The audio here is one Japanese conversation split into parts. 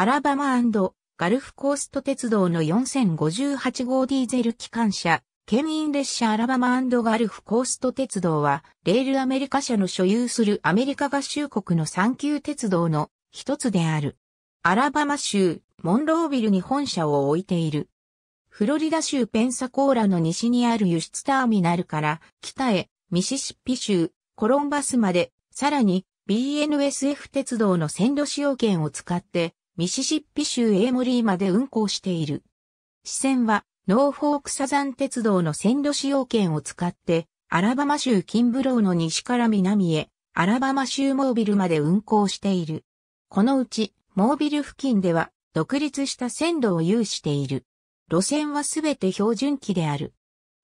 アラバマガルフコースト鉄道の4058号ディーゼル機関車、県民列車アラバマガルフコースト鉄道は、レールアメリカ社の所有するアメリカ合衆国の三級鉄道の一つである。アラバマ州、モンロービルに本社を置いている。フロリダ州ペンサコーラの西にある輸出ターミナルから北へミシシッピ州コロンバスまで、さらに BNSF 鉄道の線路使用権を使ってミシシッピ州エーモリーまで運行している。支線は、ノーフォークサザン鉄道の線路使用権を使って、アラバマ州キンブローの西から南へ、アラバマ州モービルまで運行している。このうち、モービル付近では、独立した線路を有している。路線はすべて標準機である。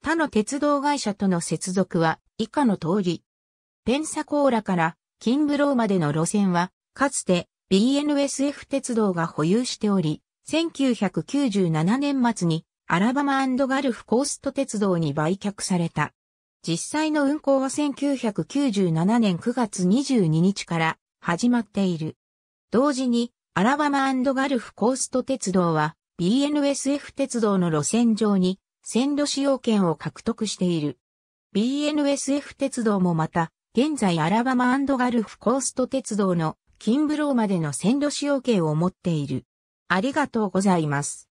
他の鉄道会社との接続は以下の通り。ペンサコーラからキンブローまでの路線は、かつて BNSF 鉄道が保有しており、1997年末にアラバマガルフコースト鉄道に売却された。実際の運行は1997年9月22日から始まっている。同時にアラバマガルフコースト鉄道は BNSF 鉄道の路線上に線路使用権を獲得している。BNSF 鉄道もまた現在アラバマガルフコースト鉄道の金ブローまでの線路使用権を持っている。ありがとうございます。